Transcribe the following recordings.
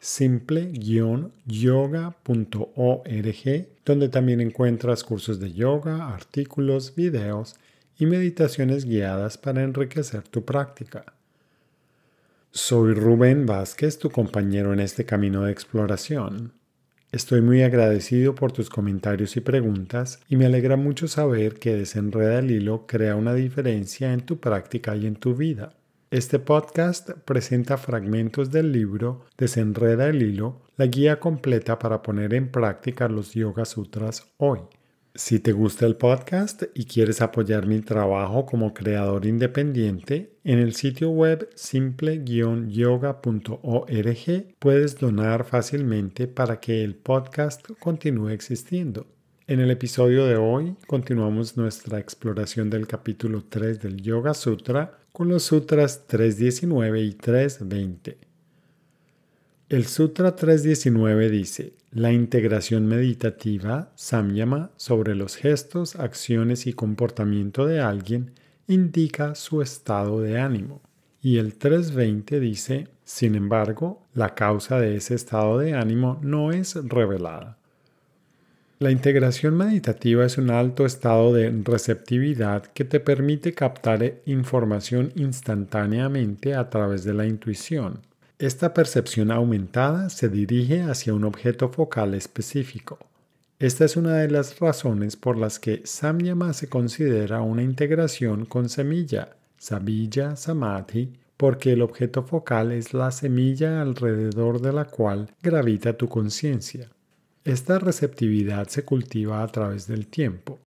simple-yoga.org, donde también encuentras cursos de yoga, artículos, videos y meditaciones guiadas para enriquecer tu práctica. Soy Rubén Vázquez, tu compañero en este camino de exploración. Estoy muy agradecido por tus comentarios y preguntas y me alegra mucho saber que Desenreda el Hilo crea una diferencia en tu práctica y en tu vida. Este podcast presenta fragmentos del libro Desenreda el hilo, la guía completa para poner en práctica los Yoga Sutras hoy. Si te gusta el podcast y quieres apoyar mi trabajo como creador independiente, en el sitio web simple-yoga.org puedes donar fácilmente para que el podcast continúe existiendo. En el episodio de hoy continuamos nuestra exploración del capítulo 3 del Yoga Sutra con los sutras 3.19 y 3.20. El Sutra 3.19 dice, la integración meditativa, samyama, sobre los gestos, acciones y comportamiento de alguien indica su estado de ánimo. Y el 3.20 dice, sin embargo, la causa de ese estado de ánimo no es revelada la integración meditativa es un alto estado de receptividad que te permite captar información instantáneamente a través de la intuición. Esta percepción aumentada se dirige hacia un objeto focal específico. Esta es una de las razones por las que Samyama se considera una integración con semilla, Sabilla Samadhi, porque el objeto focal es la semilla alrededor de la cual gravita tu conciencia. Esta receptividad se cultiva a través del tiempo.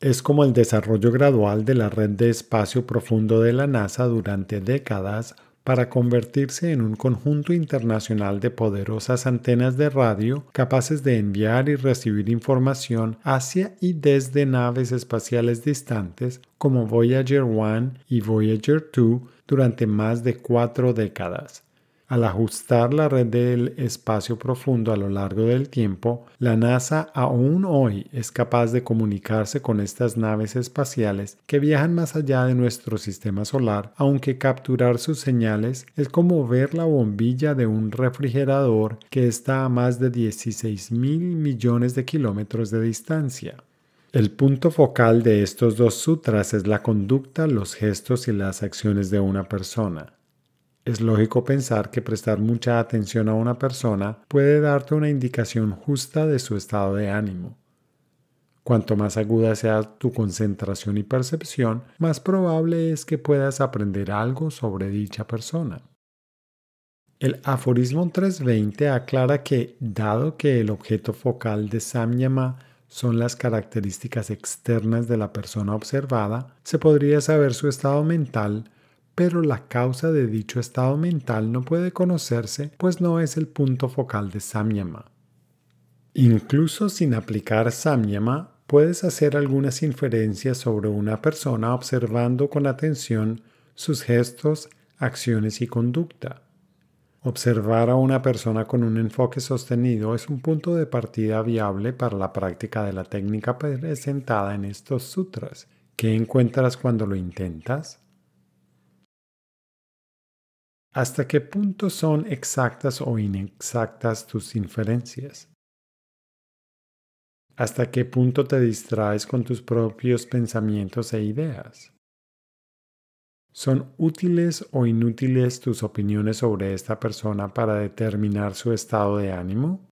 Es como el desarrollo gradual de la red de espacio profundo de la NASA durante décadas para convertirse en un conjunto internacional de poderosas antenas de radio capaces de enviar y recibir información hacia y desde naves espaciales distantes como Voyager 1 y Voyager 2 durante más de cuatro décadas. Al ajustar la red del espacio profundo a lo largo del tiempo, la NASA aún hoy es capaz de comunicarse con estas naves espaciales que viajan más allá de nuestro sistema solar, aunque capturar sus señales es como ver la bombilla de un refrigerador que está a más de 16 mil millones de kilómetros de distancia. El punto focal de estos dos sutras es la conducta, los gestos y las acciones de una persona. Es lógico pensar que prestar mucha atención a una persona puede darte una indicación justa de su estado de ánimo. Cuanto más aguda sea tu concentración y percepción, más probable es que puedas aprender algo sobre dicha persona. El aforismo 320 aclara que, dado que el objeto focal de Samyama son las características externas de la persona observada, se podría saber su estado mental pero la causa de dicho estado mental no puede conocerse, pues no es el punto focal de Samyama. Incluso sin aplicar Samyama, puedes hacer algunas inferencias sobre una persona observando con atención sus gestos, acciones y conducta. Observar a una persona con un enfoque sostenido es un punto de partida viable para la práctica de la técnica presentada en estos sutras. ¿Qué encuentras cuando lo intentas? ¿Hasta qué punto son exactas o inexactas tus inferencias? ¿Hasta qué punto te distraes con tus propios pensamientos e ideas? ¿Son útiles o inútiles tus opiniones sobre esta persona para determinar su estado de ánimo?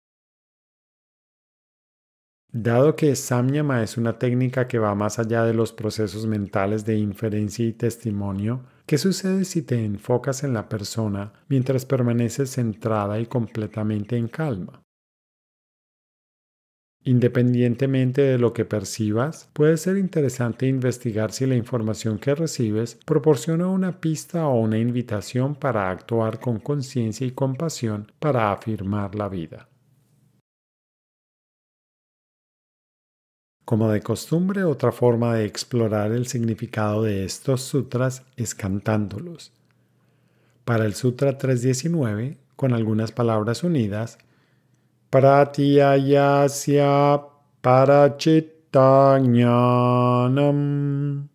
Dado que Samyama es una técnica que va más allá de los procesos mentales de inferencia y testimonio, ¿qué sucede si te enfocas en la persona mientras permaneces centrada y completamente en calma? Independientemente de lo que percibas, puede ser interesante investigar si la información que recibes proporciona una pista o una invitación para actuar con conciencia y compasión para afirmar la vida. Como de costumbre, otra forma de explorar el significado de estos sutras es cantándolos. Para el Sutra 319, con algunas palabras unidas, para Parachitanyanam.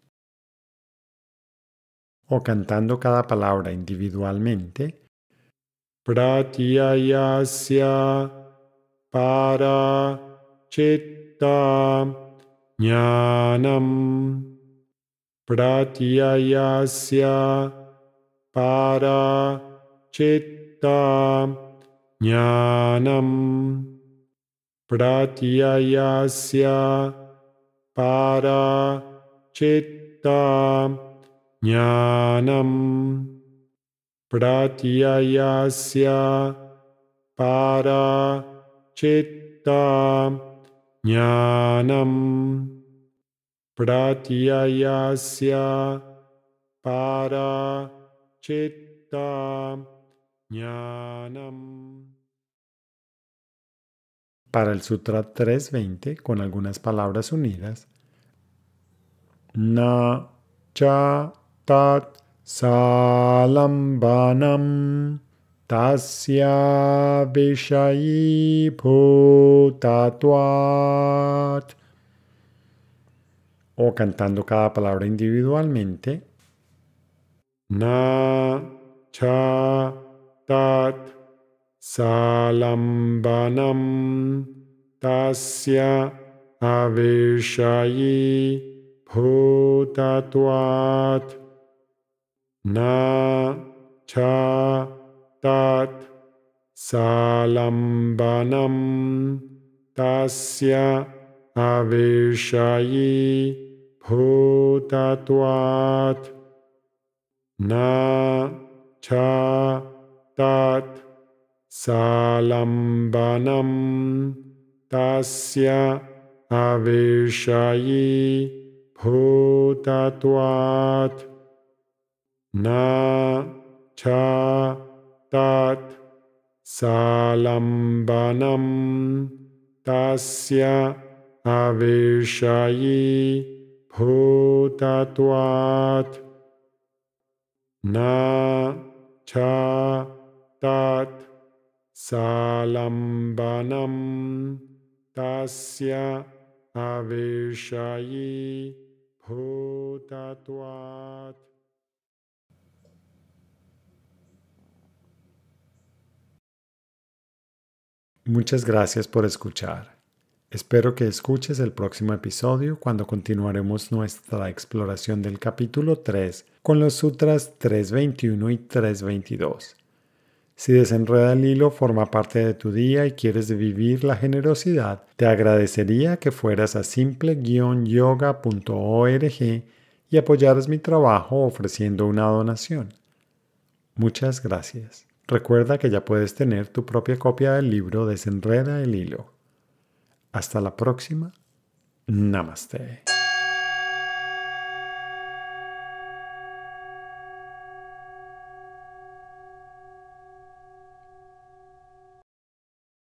O cantando cada palabra individualmente, para Parachitanyanam. ज्ञानम् प्रत्ययस्य पारा चित्ता ज्ञानम प्रत्ययस्य पारा चित्ता ज्ञानम् प्रत्ययस्य पारा चित्ता ज्ञानं para chitta nyanam para el Sutra 3.20 con algunas palabras unidas. Na cha tat salambanam Tasya Vishayi tatuat. O cantando cada palabra individualmente. Na cha tat salambanam tasya avishayi bhutatvat na cha तत् सालम्बनं तस्य अवेशायी भूतत्वात् नछ तत् सालम्बनं तस्य अवेशायी भूतत्वात् न तत् सालम्बनं तस्य अवेषयी भूतत्वात् न च तत् सालम्बनं तस्य अवेषयी भूतत्वात् Muchas gracias por escuchar. Espero que escuches el próximo episodio cuando continuaremos nuestra exploración del capítulo 3 con los sutras 321 y 322. Si desenreda el hilo forma parte de tu día y quieres vivir la generosidad, te agradecería que fueras a simple-yoga.org y apoyaras mi trabajo ofreciendo una donación. Muchas gracias. Recuerda que ya puedes tener tu propia copia del libro Desenreda el hilo. Hasta la próxima. Namaste.